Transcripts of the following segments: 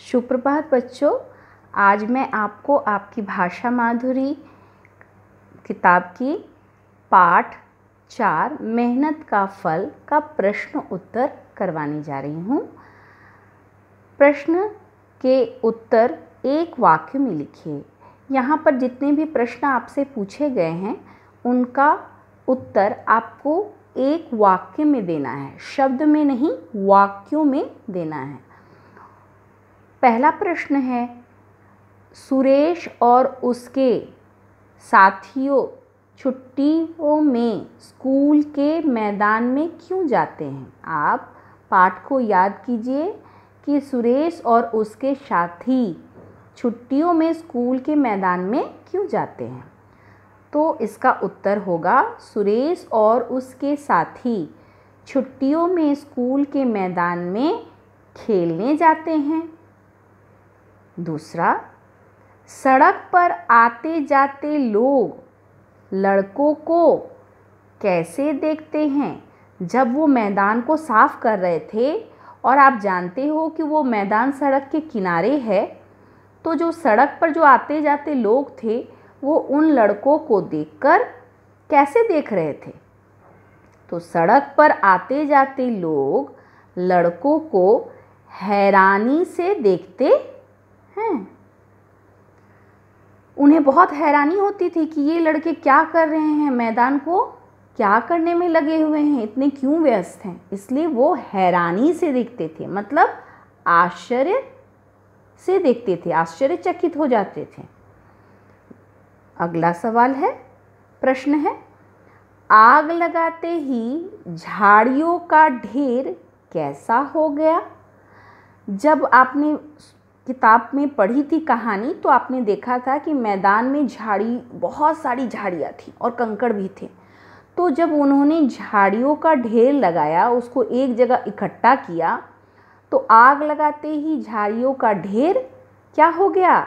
सुप्रभात बच्चों आज मैं आपको आपकी भाषा माधुरी किताब की पाठ चार मेहनत का फल का प्रश्न उत्तर करवाने जा रही हूँ प्रश्न के उत्तर एक वाक्य में लिखिए यहाँ पर जितने भी प्रश्न आपसे पूछे गए हैं उनका उत्तर आपको एक वाक्य में देना है शब्द में नहीं वाक्यों में देना है पहला प्रश्न है सुरेश और उसके साथियों छुट्टियों में स्कूल के मैदान में क्यों जाते हैं आप पाठ को याद कीजिए कि सुरेश और उसके साथी छुट्टियों में स्कूल के मैदान में क्यों जाते हैं तो इसका उत्तर होगा सुरेश और उसके साथी छुट्टियों में स्कूल के मैदान में खेलने जाते हैं दूसरा सड़क पर आते जाते लोग लड़कों को कैसे देखते हैं जब वो मैदान को साफ़ कर रहे थे और आप जानते हो कि वो मैदान सड़क के किनारे है तो जो सड़क पर जो आते जाते लोग थे वो उन लड़कों को देखकर कैसे देख रहे थे तो सड़क पर आते जाते लोग लड़कों को हैरानी से देखते हैं हम्म। उन्हें बहुत हैरानी होती थी कि ये लड़के क्या कर रहे हैं मैदान को क्या करने में लगे हुए हैं इतने क्यों व्यस्त हैं इसलिए वो हैरानी से देखते थे मतलब आश्चर्य से देखते थे आश्चर्यचकित हो जाते थे अगला सवाल है प्रश्न है आग लगाते ही झाड़ियों का ढेर कैसा हो गया जब आपने किताब में पढ़ी थी कहानी तो आपने देखा था कि मैदान में झाड़ी बहुत सारी झाड़ियाँ थी और कंकड़ भी थे तो जब उन्होंने झाड़ियों का ढेर लगाया उसको एक जगह इकट्ठा किया तो आग लगाते ही झाड़ियों का ढेर क्या हो गया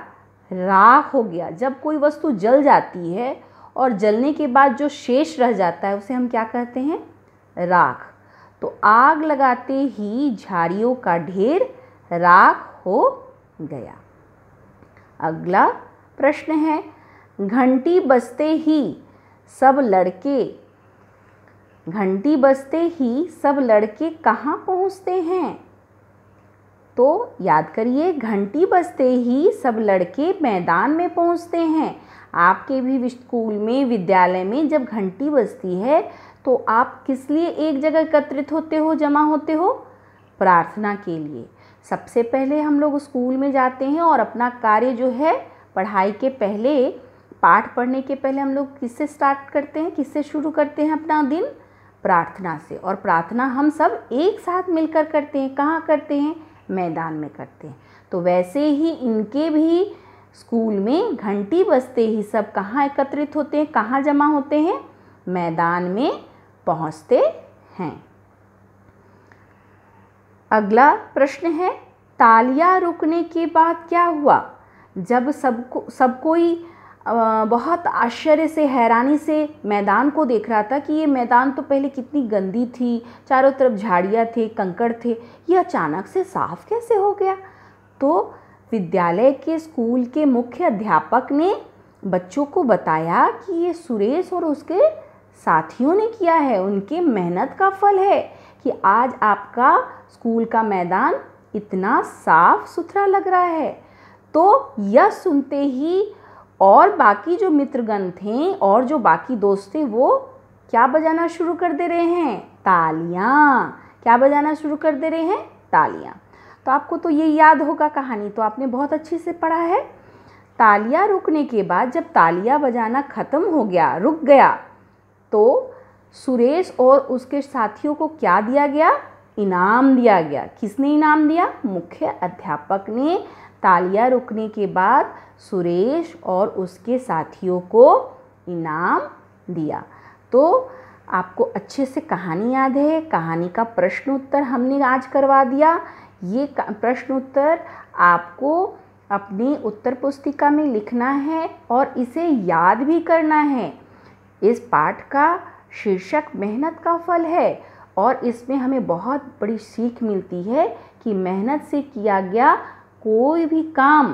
राख हो गया जब कोई वस्तु जल जाती है और जलने के बाद जो शेष रह जाता है उसे हम क्या कहते हैं राख तो आग लगाते ही झाड़ियों का ढेर राख हो गया अगला प्रश्न है घंटी बजते ही सब लड़के घंटी बजते ही सब लड़के कहाँ पहुँचते हैं तो याद करिए घंटी बजते ही सब लड़के मैदान में पहुँचते हैं आपके भी स्कूल में विद्यालय में जब घंटी बजती है तो आप किस लिए एक जगह एकत्रित होते हो जमा होते हो प्रार्थना के लिए सबसे पहले हम लोग स्कूल में जाते हैं और अपना कार्य जो है पढ़ाई के पहले पाठ पढ़ने के पहले हम लोग किससे स्टार्ट करते हैं किससे शुरू करते हैं अपना दिन प्रार्थना से और प्रार्थना हम सब एक साथ मिलकर करते हैं कहाँ करते हैं मैदान में करते हैं तो वैसे ही इनके भी स्कूल में घंटी बजते ही सब कहाँ एकत्रित होते हैं कहाँ जमा होते हैं मैदान में पहुँचते हैं अगला प्रश्न है तालियां रुकने के बाद क्या हुआ जब सबको सब कोई बहुत आश्चर्य से हैरानी से मैदान को देख रहा था कि ये मैदान तो पहले कितनी गंदी थी चारों तरफ झाड़ियाँ थे कंकड़ थे ये अचानक से साफ कैसे हो गया तो विद्यालय के स्कूल के मुख्य अध्यापक ने बच्चों को बताया कि ये सुरेश और उसके साथियों ने किया है उनके मेहनत का फल है कि आज आपका स्कूल का मैदान इतना साफ सुथरा लग रहा है तो यह सुनते ही और बाकी जो मित्रगण थे और जो बाकी दोस्त थे वो क्या बजाना शुरू कर दे रहे हैं तालियाँ क्या बजाना शुरू कर दे रहे हैं तालियाँ तो आपको तो ये याद होगा कहानी तो आपने बहुत अच्छे से पढ़ा है तालियाँ रुकने के बाद जब तालियाँ बजाना ख़त्म हो गया रुक गया तो सुरेश और उसके साथियों को क्या दिया गया इनाम दिया गया किसने इनाम दिया मुख्य अध्यापक ने तालियां रुकने के बाद सुरेश और उसके साथियों को इनाम दिया तो आपको अच्छे से कहानी याद है कहानी का प्रश्न उत्तर हमने आज करवा दिया ये प्रश्न उत्तर आपको अपनी उत्तर पुस्तिका में लिखना है और इसे याद भी करना है इस पाठ का शीर्षक मेहनत का फल है और इसमें हमें बहुत बड़ी सीख मिलती है कि मेहनत से किया गया कोई भी काम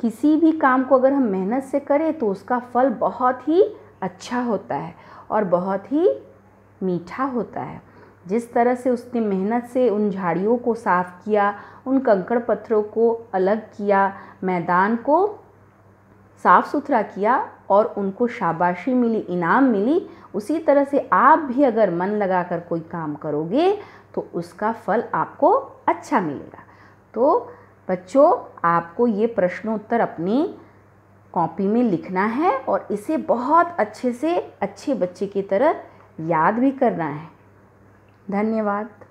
किसी भी काम को अगर हम मेहनत से करें तो उसका फल बहुत ही अच्छा होता है और बहुत ही मीठा होता है जिस तरह से उसने मेहनत से उन झाड़ियों को साफ़ किया उन कंकड़ पत्थरों को अलग किया मैदान को साफ़ सुथरा किया और उनको शाबाशी मिली इनाम मिली उसी तरह से आप भी अगर मन लगाकर कोई काम करोगे तो उसका फल आपको अच्छा मिलेगा तो बच्चों आपको ये प्रश्नोत्तर अपनी कॉपी में लिखना है और इसे बहुत अच्छे से अच्छे बच्चे की तरह याद भी करना है धन्यवाद